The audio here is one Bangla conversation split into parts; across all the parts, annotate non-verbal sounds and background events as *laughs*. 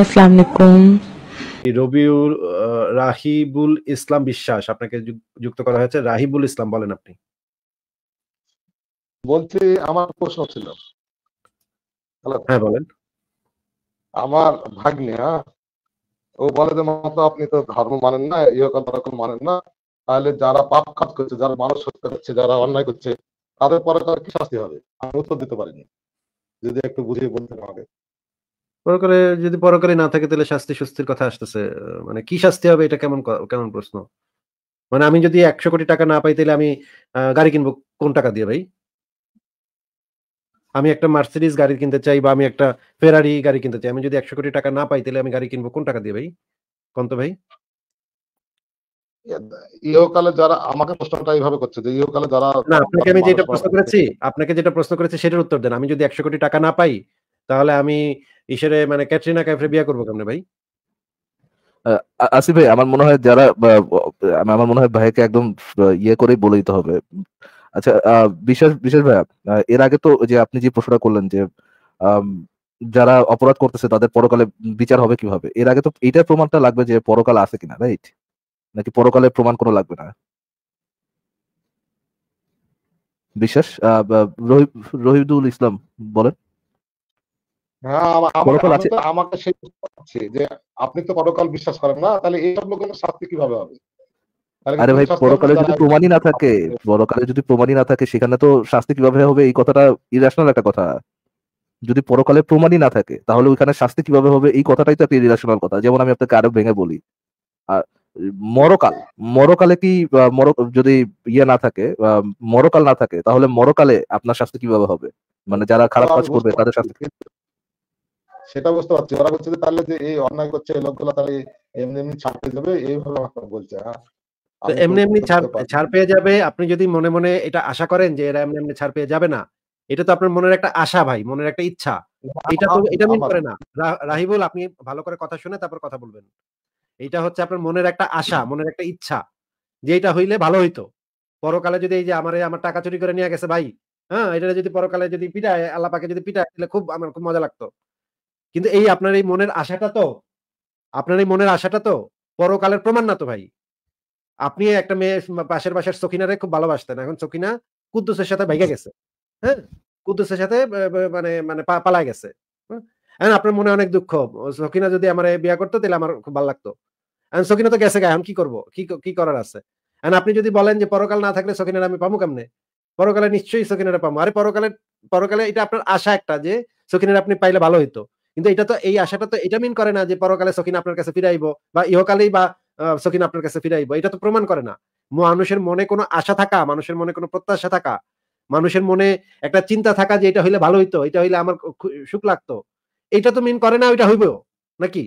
আসসালামু আলাইকুম রবিউল রাহিবুল ইসলাম বিশ্বাস আপনাকে যুক্ত করা হয়েছে রাহিবুল ইসলাম বলেন আপনি বলছি আমার প্রশ্ন ছিল হ্যাঁ বলেন আমার ভাগ্নে ও বলে যে মতো আপনি তো ধর্ম মানেন না ইহকাল তরকম মানেন না তাহলে যারা পাপ কাজ করছে যারা মানুষ হত্যা করছে যারা অন্যায় করছে তাদের পরে তার কি শাস্তি হবে আমি উত্তর দিতে পারিনি যদি একটু বুঝিয়ে বলতে আমাকে পরকালে যদি পরকালে না থাকে তাহলে শাস্তি সুস্থির কথা আসতেছে মানে কি শাস্তি হবে এটা কেমন কেমন প্রশ্ন মানে আমি যদি একশো কোটি টাকা না পাই তাহলে আমি গাড়ি কিনবো কোন টাকা দিয়ে ভাই আমি একটা মার্সিডিস গাড়ি কিনতে চাই বা আমি একটা ফেরারি গাড়ি কিনতে চাই আমি যদি একশো কোটি টাকা না পাই তাহলে আমি গাড়ি কিনবো কোন টাকা দিয়ে ভাই কন্ত ভাই ইহকালে যারা আমাকে প্রশ্নটা এইভাবে করছে যে ইহকালে যারা না আপনাকে আমি যেটা প্রশ্ন করেছি আপনাকে যেটা প্রশ্ন করেছি সেটার উত্তর দেন আমি যদি একশো কোটি টাকা না পাই তাহলে আমি ঈশ্বরে মানে ক্যাটরিনা কাইফরে বিয়ে করবো কেমনে ভাই আসিফ ভাই আমার মনে হয় যারা আমার মনে হয় ভাইকে একদম ইয়ে করেই বলে দিতে হবে আচ্ছা বিশেষ বিশেষ ভাইয়া এর আগে তো যে আপনি যে প্রশ্নটা করলেন যে যারা অপরাধ করতেছে তাদের পরকালে বিচার হবে কিভাবে এর আগে তো এইটার প্রমাণটা লাগবে যে পরকাল আছে কিনা রাইট নাকি পরকালের প্রমাণ কোনো লাগবে না বিশ্বাস রহিদুল ইসলাম বলেন হ্যাঁ, যদি প্রমাণই না থাকে সেখানে তো শাস্তি কিভাবে হবে এই কথাটা একটা কথা যদি পরকালে প্রমাণই না থাকে তাহলে ওইখানে শাস্তি কিভাবে হবে এই কথাটাই তো একটা ইরাশনাল কথা যেমন আমি আপনাকে আরো ভেঙে বলি আর মরকাল মরকালে কি যদি ইয়ে না থাকে মরকাল না থাকে তাহলে মরকালে আপনার শাস্তি কিভাবে হবে মানে যারা খারাপ কাজ করবে তাদের শাস্তি সেটা বুঝতে পারছি ওরা বলছে যে তাহলে যে এই অন্যায় করছে এই লোকগুলো তাহলে এমনি এমনি ছাড় পেয়ে যাবে এইভাবে আমাকে বলছে এমনি এমনি ছাড় পেয়ে যাবে আপনি যদি মনে মনে এটা আশা করেন যে এরা এমনি এমনি ছাড় পেয়ে যাবে না এটা তো আপনার মনের একটা আশা ভাই মনের একটা ইচ্ছা হ্যাঁ, এটা তো এটা করে না রাহিবুল আপনি ভালো করে কথা শুনে তারপর কথা বলবেন এটা হচ্ছে আপনার মনের একটা আশা মনের একটা ইচ্ছা যে এটা হইলে ভালো হইতো পরকালে যদি এই যে আমার আমার টাকা চুরি করে নিয়ে গেছে ভাই হ্যাঁ এটা যদি পরকালে যদি পিটায় আল্লাপাকে যদি পিটায় তাহলে খুব আমার খুব মজা লাগতো কিন্তু এই আপনার এই মনের আশাটা তো আপনার এই মনের আশাটা তো পরকালের প্রমাণ না তো ভাই আপনি একটা মেয়ে পাশের পাশের সকিনারে খুব ভালোবাসতেন এখন সকিনা কুদ্দুসের সাথে ভেঙে গেছে হ্যাঁ কুদ্দুসের সাথে মানে মানে পালা গেছে হ্যাঁ? এখন আপনার মনে অনেক দুঃখ সকিনা যদি আমার বিয়া করতো তাহলে আমার খুব ভালো লাগতো এখন সকিনা তো গেছে এখন কি করবো কি কি করার আছে এখন আপনি যদি বলেন যে পরকাল না থাকলে সকিনার আমি পাবো কেমনে পরকালে নিশ্চয়ই সকিনারা পাবো আরে পরকালে পরকালে এটা আপনার আশা একটা যে সকিনার আপনি পাইলে ভালো হইতো কিন্তু এটা তো এই আশাটা তো এটা মিন করে না যে পরকালে সখিন আপনার কাছে ফিরাইব বা ইহকালেই বা সখিন আপনার কাছে ফিরাইব এটা তো প্রমাণ করে না মানুষের মনে কোনো আশা থাকা মানুষের মনে কোনো প্রত্যাশা থাকা মানুষের মনে একটা চিন্তা থাকা যে এটা হইলে ভালো হইতো এটা হইলে আমার সুখ লাগতো এটা তো মিন করে না ওইটা হইব নাকি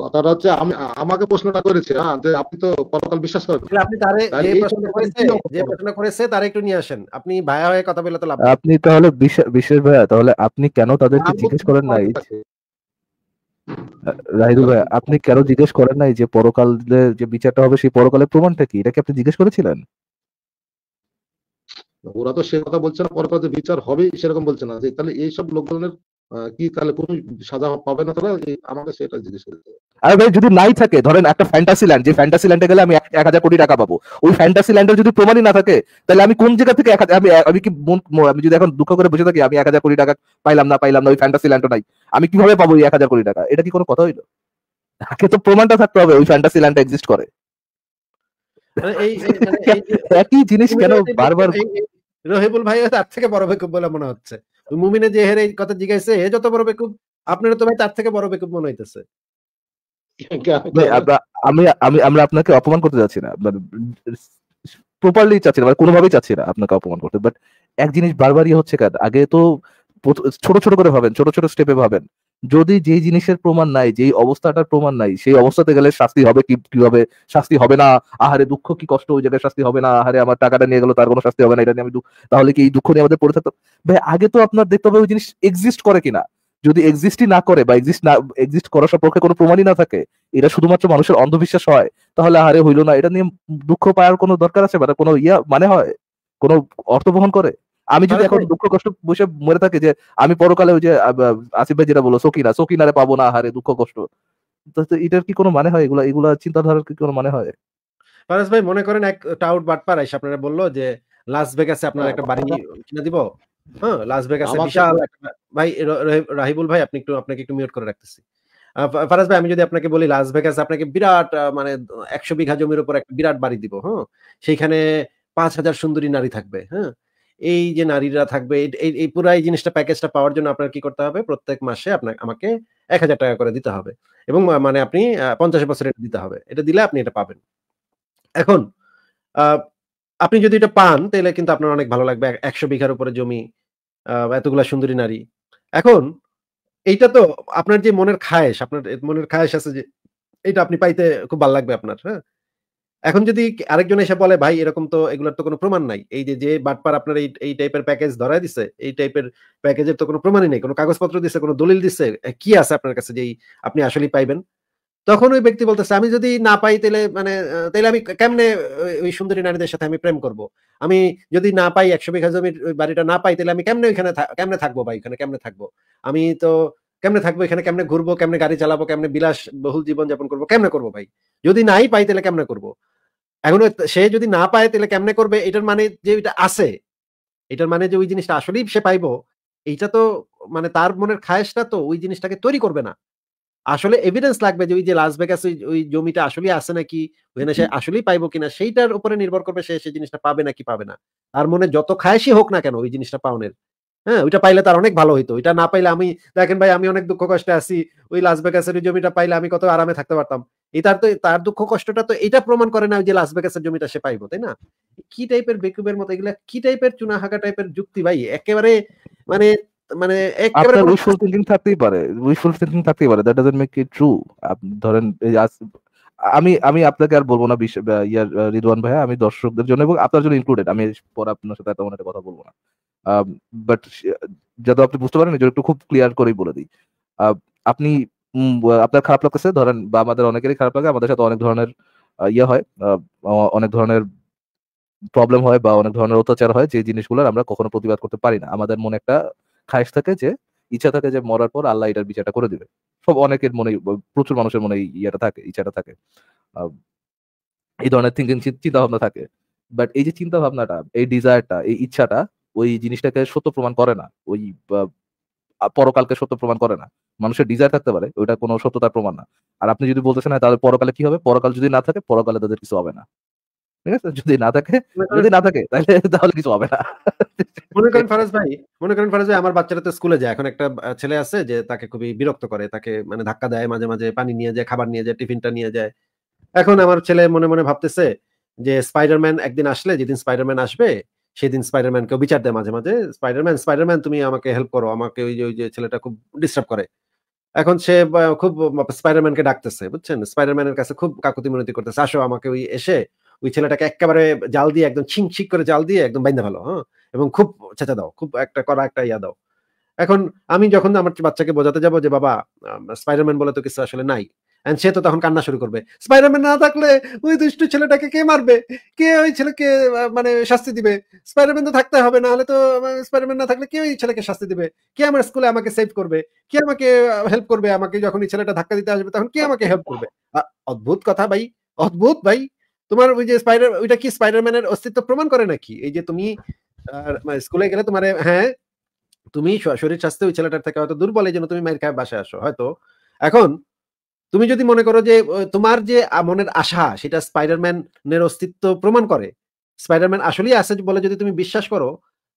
কথাটা হচ্ছে আমি আমাকে প্রশ্নটা করেছে হ্যাঁ, যে আপনি তো পরকাল বিশ্বাস করেন আপনি তারে যে প্রশ্ন করেছে যে প্রশ্ন করেছে তারে একটু নিয়ে আসেন আপনি ভাইয়া হয়ে কথা বলে লাভ আপনি তাহলে বিশেষ ভাইয়া তাহলে আপনি কেন তাদেরকে জিজ্ঞেস করেন নাই রাহিদুল ভাই আপনি কেন জিজ্ঞেস করেন নাই যে পরকালে যে বিচারটা হবে সেই পরকালের প্রমাণটা কি এটা কি আপনি জিজ্ঞেস করেছিলেন ওরা তো সে কথা বলছে না পরকালে যে বিচার হবে সেরকম বলছে না যে তাহলে এইসব লোকজনের কি তাহলে কোন সাজা পাবে না তারা আমাকে সেটা জিজ্ঞেস আরে ভাই যদি নাই থাকে ধরেন একটা ফ্যান্টাসি ল্যান্ড যে ফ্যান্টাসি ল্যান্ডে গেলে আমি এক হাজার কোটি টাকা পাবো ওই ফ্যান্টাসি ল্যান্ডের যদি প্রমাণই না থাকে তাহলে আমি কোন জায়গা থেকে আমি আমি কি আমি যদি এখন দুঃখ করে বসে থাকি আমি এক হাজার কোটি টাকা পাইলাম না পাইলাম না ওই ফ্যান্টাসি ল্যান্ডও নাই আমি কিভাবে পাবো এক হাজার কোটি টাকা এটা কি কোনো কথা হইলো আগে তো প্রমাণটা থাকতে হবে ওই ফ্যান্টাসি ল্যান্ডটা এক্সিস্ট করে একই জিনিস কেন বারবার রহিবুল ভাই তার থেকে বড় বলে মনে হচ্ছে মুমিনে যে হেরে কথা জিজ্ঞাসা হে যত বড় বেকুব আপনারা তো ভাই তার থেকে বড় বেকুব মনে হইতেছে *laughs* আমি আমি আমরা আপনাকে অপমান করতে যাচ্ছি না প্রপারলি চাচ্ছি না মানে কোনোভাবেই চাচ্ছি না আপনাকে অপমান করতে বাট এক জিনিস বারবারই হচ্ছে কাজ আগে তো ছোট ছোট করে ভাবেন ছোট ছোট স্টেপে ভাবেন যদি যেই জিনিসের প্রমাণ নাই যেই অবস্থাটার প্রমাণ নাই সেই অবস্থাতে গেলে শাস্তি হবে কি কিভাবে শাস্তি হবে না আহারে দুঃখ কি কষ্ট ওই জায়গায় শাস্তি হবে না আহারে আমার টাকাটা নিয়ে গেলো তার কোনো শাস্তি হবে না এটা নিয়ে আমি তাহলে কি এই দুঃখ নিয়ে আমাদের পড়ে থাকতো ভাই আগে তো আপনার দেখতে হবে ওই জিনিস এক্সিস্ট করে কিনা যদি এক্সিস্টই না করে বা এক্সিস্ট না এক্সিস্ট করার সম্পর্কে কোনো প্রমাণই না থাকে এটা শুধুমাত্র মানুষের অন্ধবিশ্বাস হয় তাহলে আহারে হইলো না এটা নিয়ে দুঃখ পাওয়ার কোনো দরকার আছে বা মানে কোনো ইয়া মানে হয় কোনো অর্থ বহন করে আমি যদি এখন দুঃখ কষ্ট বসে মরে থাকি যে আমি পরকালে ওই যে আসিফ ভাই যেটা বলো সকিনা সকিনারে পাবো না হারে দুঃখ কষ্ট তো এটার কি কোনো মানে হয় এগুলা এগুলা চিন্তাধারার কি কোনো মানে হয় ফারাজ ভাই মনে করেন এক টাউট বাটপার আইসা আপনারা বললো যে লাস ভেগাসে আপনার একটা বাড়ি কিনে দিব হ্যাঁ লাস ভেগাসে বিশাল ভাই রাহিবুল ভাই আপনি একটু আপনাকে একটু মিউট করে রাখতেছি ফারাজ ভাই আমি যদি আপনাকে বলি লাস ভেগাসে আপনাকে বিরাট মানে একশো বিঘা জমির উপর একটা বিরাট বাড়ি দিব হ্যাঁ সেইখানে পাঁচ হাজার সুন্দরী নারী থাকবে হ্যাঁ এই যে নারীরা থাকবে এই পুরো এই জিনিসটা প্যাকেজটা পাওয়ার জন্য আপনার কি করতে হবে প্রত্যেক মাসে আপনাকে আমাকে এক হাজার টাকা করে দিতে হবে এবং মানে আপনি পঞ্চাশ বছর এটা দিতে হবে এটা দিলে আপনি এটা পাবেন এখন আপনি যদি এটা পান তাহলে কিন্তু আপনার অনেক ভালো লাগবে একশো বিঘার উপরে জমি এতগুলা সুন্দরী নারী এখন এইটা তো আপনার যে মনের খায়েশ আপনার মনের খায়েশ আছে যে এটা আপনি পাইতে খুব ভালো লাগবে আপনার হ্যাঁ এখন যদি আরেকজন এসে বলে ভাই এরকম তো এগুলোর তো কোনো প্রমাণ নাই এই যে যে বাটপার আপনার এই এই টাইপের প্যাকেজ ধরাই দিছে এই টাইপের প্যাকেজের তো কোনো প্রমাণই নেই কোনো কাগজপত্র দিছে কোনো দলিল দিছে কি আছে আপনার কাছে যেই আপনি আসলেই পাইবেন তখন ওই ব্যক্তি বলতেছে আমি যদি না পাই তাহলে মানে তাহলে আমি কেমনে ওই সুন্দরী নারীদের সাথে আমি প্রেম করব আমি যদি না পাই একশো বিঘা জমির ওই বাড়িটা না পাই তাহলে আমি কেমনে ওইখানে কেমনে থাকবো ভাই ওইখানে কেমনে থাকবো আমি তো কেমনে থাকবো এখানে কেমনে ঘুরবো কেমনে গাড়ি চালাবো কেমনে বিলাস বহুল জীবন যাপন করবো কেমনে করবো ভাই যদি নাই পাই তাহলে কেমনে করবো এখন সে যদি না পায় তাহলে কেমনে করবে এটার মানে যে এটা আছে এটার মানে যে ওই জিনিসটা আসলেই সে পাইবো এইটা তো মানে তার মনের খায়েসটা তো ওই জিনিসটাকে তৈরি করবে না আসলে এভিডেন্স লাগবে যে ওই যে লাস বেগাস ওই জমিটা আসলেই আছে নাকি ওখানে সে আসলেই পাইবো কিনা সেইটার উপরে নির্ভর করবে সে সেই জিনিসটা পাবে নাকি পাবে না তার মনে যত খায়েসই হোক না কেন ওই জিনিসটা পাওনের হ্যাঁ ওইটা পাইলে তার অনেক ভালো হইতো এটা না পাইলে আমি দেখেন ভাই আমি অনেক দুঃখ কষ্টে আছি ওই লাস ওই জমিটা পাইলে আমি কত আরামে থাকতে পারতাম এই তার তো তার দুঃখ কষ্টটা তো এটা প্রমাণ করে না যে লাস জমিটা সে পাইবো তাই না কি টাইপের বেকুবের মতো এগুলা কি টাইপের হাঁকা টাইপের যুক্তি ভাই একেবারে মানে মানে একেবারে উইশফুল থিংকিং থাকতেই পারে উইশফুল থিংকিং থাকতেই পারে that doesn't make it true ধরেন আমি আমি আপনাকে আর বলবো না ইয়ার রিদওয়ান ভাইয়া আমি দর্শকদের জন্য এবং আপনার জন্য ইনক্লুডেড আমি পরে আপনার সাথে তেমন একটা কথা বলবো না বাট যাতে আপনি বুঝতে পারেন একটু খুব ক্লিয়ার করেই বলে দিই আপনি আপনার খারাপ লাগতেছে ধরেন বা আমাদের অনেকেরই খারাপ লাগে আমাদের সাথে অনেক ধরনের ইয়ে হয় অনেক ধরনের প্রবলেম হয় বা অনেক ধরনের অত্যাচার হয় যে জিনিসগুলো আমরা কখনো প্রতিবাদ করতে পারি না আমাদের মনে একটা খায়েশ থাকে যে ইচ্ছা থাকে যে মরার পর আল্লাহ এটার বিচারটা করে দিবে সব অনেকের মনে প্রচুর মানুষের মনে ইয়েটা থাকে ইচ্ছাটা থাকে এই ধরনের থিঙ্কিং চিন্তা ভাবনা থাকে বাট এই যে চিন্তা ভাবনাটা এই ডিজায়ারটা এই ইচ্ছাটা ওই জিনিসটাকে সত্য প্রমাণ করে না ওই পরকালকে সত্য প্রমাণ করে না মানুষের ডিজায়ার থাকতে পারে ওইটা কোনো সত্যতার প্রমাণ না আর আপনি যদি বলতেছেন না হ্যাঁ, তাহলে পরকালে কি হবে পরকাল যদি না থাকে পরকালে তাদের কিছু হবে না ঠিক আছে যদি না থাকে যদি না থাকে তাহলে *laughs* তাহলে কিছু হবে না মনে করেন ফারাজ ভাই মনে করেন ফারাজ ভাই আমার বাচ্চারা তো স্কুলে যায় এখন একটা ছেলে আছে যে তাকে খুবই বিরক্ত করে তাকে মানে ধাক্কা দেয় মাঝে মাঝে পানি নিয়ে যায় খাবার নিয়ে যায় টিফিনটা নিয়ে যায় এখন আমার ছেলে মনে মনে ভাবতেছে যে স্পাইডারম্যান একদিন আসলে যেদিন স্পাইডারম্যান আসবে সেদিন স্পাইডারম্যানকে বিচার দেয় মাঝে মাঝে স্পাইডারম্যান স্পাইডারম্যান তুমি আমাকে হেল্প করো আমাকে ওই যে ওই যে ছেলেটা খুব ডিস্টার্ব করে এখন সে খুব স্পাইডারম্যানকে ডাকতেছে বুঝছেন স্পাইডারম্যানের কাছে খুব কাকুতি মিনতি করতেছে আসো আমাকে ওই এসে ওই ছেলেটাকে একেবারে জাল দিয়ে একদম ছিং ছিক করে জাল দিয়ে একদম বাইন্দা ভালো হ্যাঁ এবং খুব চেঁচা দাও খুব একটা করা একটা ইয়া দাও এখন আমি যখন আমার বাচ্চাকে বোঝাতে যাব যে বাবা স্পাইডারম্যান বলে তো কিছু আসলে নাই অ্যান্ড সে তো তখন কান্না শুরু করবে স্পাইডারম্যান না থাকলে ওই দুষ্টু ছেলেটাকে কে মারবে কে ওই ছেলেকে মানে শাস্তি দিবে স্পাইডারম্যান তো থাকতে হবে না হলে তো স্পাইডারম্যান না থাকলে কে ওই ছেলেকে শাস্তি দিবে কে আমার স্কুলে আমাকে সেভ করবে কে আমাকে হেল্প করবে আমাকে যখন এই ছেলেটা ধাক্কা দিতে আসবে তখন কে আমাকে হেল্প করবে অদ্ভুত কথা ভাই অদ্ভুত ভাই তোমার ওই যে স্পাইডার ওইটা কি স্পাইডারম্যানের অস্তিত্ব প্রমাণ করে নাকি এই যে তুমি স্কুলে গেলে তোমার হ্যাঁ তুমি শরীর স্বাস্থ্য ওই ছেলেটার থেকে হয়তো দুর্বল এই জন্য তুমি মায়ের খায় বাসায় আসো হয়তো এখন তুমি যদি মনে করো যে তোমার যে মনের আশা সেটা স্পাইডারম্যানের অস্তিত্ব প্রমাণ করে স্পাইডারম্যান আসলেই আছে বলে যদি তুমি বিশ্বাস করো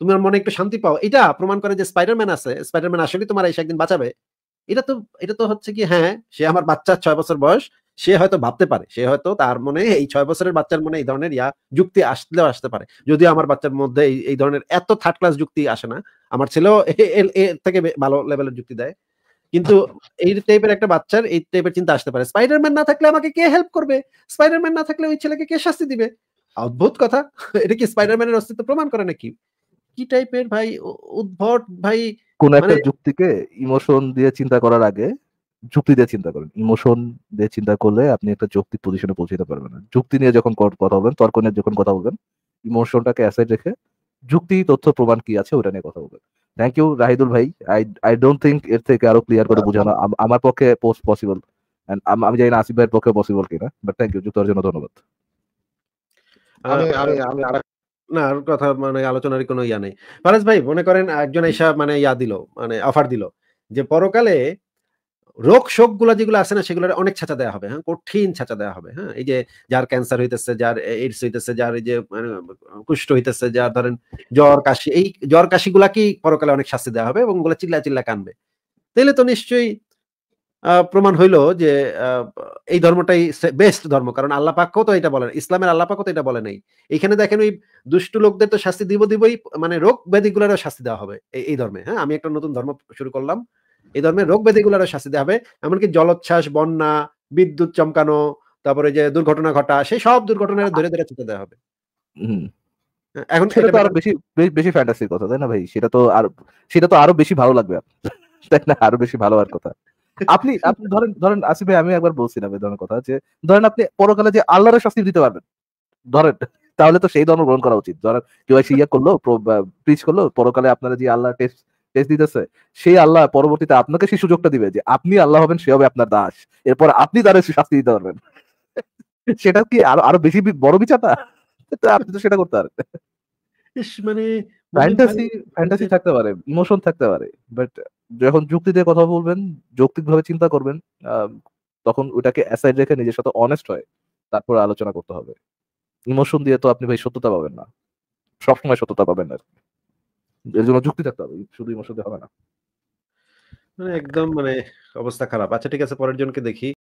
তোমার মনে একটু শান্তি পাও এটা প্রমাণ করে যে স্পাইডারম্যান আছে স্পাইডারম্যান আসলে তোমার এসে একদিন বাঁচাবে এটা তো এটা তো হচ্ছে কি হ্যাঁ সে আমার বাচ্চার ছয় বছর বয়স সে হয়তো ভাবতে পারে সে হয়তো তার মনে এই ছয় বছরের বাচ্চার মনে এই ধরনের ইয়া যুক্তি আসলেও আসতে পারে যদি আমার বাচ্চার মধ্যে এই ধরনের এত থার্ড ক্লাস যুক্তি আসে না আমার ছেলেও এর থেকে ভালো লেভেলের যুক্তি দেয় কিন্তু এই টাইপের একটা বাচ্চার এই টাইপের চিন্তা আসতে পারে স্পাইডারম্যান না থাকলে আমাকে কে হেল্প করবে স্পাইডারম্যান না থাকলে ওই ছেলেকে কে শাস্তি দিবে অদ্ভুত কথা এটা কি স্পাইডারম্যানের অস্তিত্ব প্রমাণ করে নাকি কি টাইপের ভাই উদ্ভট ভাই কোন একটা মানে যুক্তিকে ইমোশন দিয়ে চিন্তা করার আগে যুক্তি দিয়ে চিন্তা করেন ইমোশন দিয়ে চিন্তা করলে আপনি একটা যুক্তি পজিশনে পৌঁছাতে পারবেন না যুক্তি নিয়ে যখন কথা বলবেন তর্ক নিয়ে যখন কথা বলবেন ইমোশনটাকে অ্যাসাইড রেখে যুক্তি তথ্য প্রমাণ কি আছে ওটা নিয়ে কথা বলবেন থ্যাংক ইউ রাহিদুল ভাই আই আই ডোন্ট থিঙ্ক এর থেকে আরো ক্লিয়ার করে আচ্ছা। বোঝানো আমার পক্ষে পোস্ট পসিবল আমি জানি না আসিফ ভাইয়ের পক্ষে পসিবল কিনা বাট থ্যাংক ইউ যুক্তর জন্য ধন্যবাদ আমি না আর কথা মানে আলোচনার কোনো ইয়া নেই ফারাজ ভাই মনে করেন একজন এসা মানে ইয়া দিল মানে অফার দিল যে পরকালে রোগ শোকগুলো যেগুলো আছে না সেগুলোর অনেক ছাঁচা দেওয়া হবে হ্যাঁ কঠিন ছাঁচা দেওয়া হবে হ্যাঁ এই যে যার ক্যান্সার হইতেছে যার এইডস হইতেছে যার এই যে মানে, কুষ্ঠ হইতেছে যার ধরেন জ্বর কাশি এই জ্বর কাশি কাশিগুলাকেই পরকালে অনেক শাস্তি দেওয়া হবে এবং ওগুলো চিল্লা চিল্লা কানবে তাহলে তো নিশ্চয়ই প্রমাণ হইল যে এই ধর্মটাই বেস্ট ধর্ম কারণ আল্লাহ পাকও তো এটা বলেন ইসলামের আল্লাহ পাকও তো এটা বলে নাই এখানে দেখেন ওই দুষ্ট লোকদের তো শাস্তি দিব দিবই মানে রোগ ব্যাধিগুলোরও শাস্তি দেওয়া হবে এই ধর্মে হ্যাঁ আমি একটা নতুন ধর্ম শুরু করলাম এই ধর্মের রোগ ব্যাধিগুলোরও শাস্তি দেওয়া হবে এমনকি জলোচ্ছ্বাস বন্যা বিদ্যুৎ চমকানো তারপরে যে দুর্ঘটনা ঘটা সেই সব দুর্ঘটনা ধরে ধরে চেতে দেওয়া হবে হ্যাঁ, এখন সেটা তো আরো বেশি বেশি ফ্যান্টাসির কথা তাই না ভাই সেটা তো আর সেটা তো আরো বেশি ভালো লাগবে *laughs* তাই না আরো বেশি ভালো আর কথা আপনি আপনি ধরেন ধরেন আসিফ ভাই আমি একবার বলছিলাম এই ধরনের কথা যে ধরেন আপনি পরকালে যে আল্লাহরের শাস্তি দিতে পারবেন ধরেন তাহলে তো সেই ধর্ম গ্রহণ করা উচিত ধরেন কেউ এসে ইয়ে করলো প্রিচ করলো পরকালে আপনারা যে আল্লাহ টেস্ট টেস্ট দিতেছে সেই আল্লাহ পরবর্তীতে আপনাকে সেই সুযোগটা দিবে যে আপনি আল্লাহ হবেন সে হবে আপনার দাস এরপর আপনি তার শাস্তি দিতে পারবেন *laughs* সেটা কি আরো আরো বেশি বড় বিচারটা আপনি তো সেটা করতে পারেন মানে ফ্যান্টাসি ফ্যান্টাসি থাকতে পারে ইমোশন থাকতে পারে বাট যখন যুক্তি দিয়ে কথা বলবেন যৌক্তিকভাবে চিন্তা করবেন তখন ওটাকে অ্যাসাইড রেখে নিজের সাথে অনেস্ট হয় তারপর আলোচনা করতে হবে ইমোশন দিয়ে তো আপনি ভাই সত্যতা পাবেন না সবসময় সত্যতা পাবেন না এর জন্য যুক্তি থাকতে হবে শুধু ইমোশন হবে না মানে একদম মানে অবস্থা খারাপ আচ্ছা ঠিক আছে পরের জনকে দেখি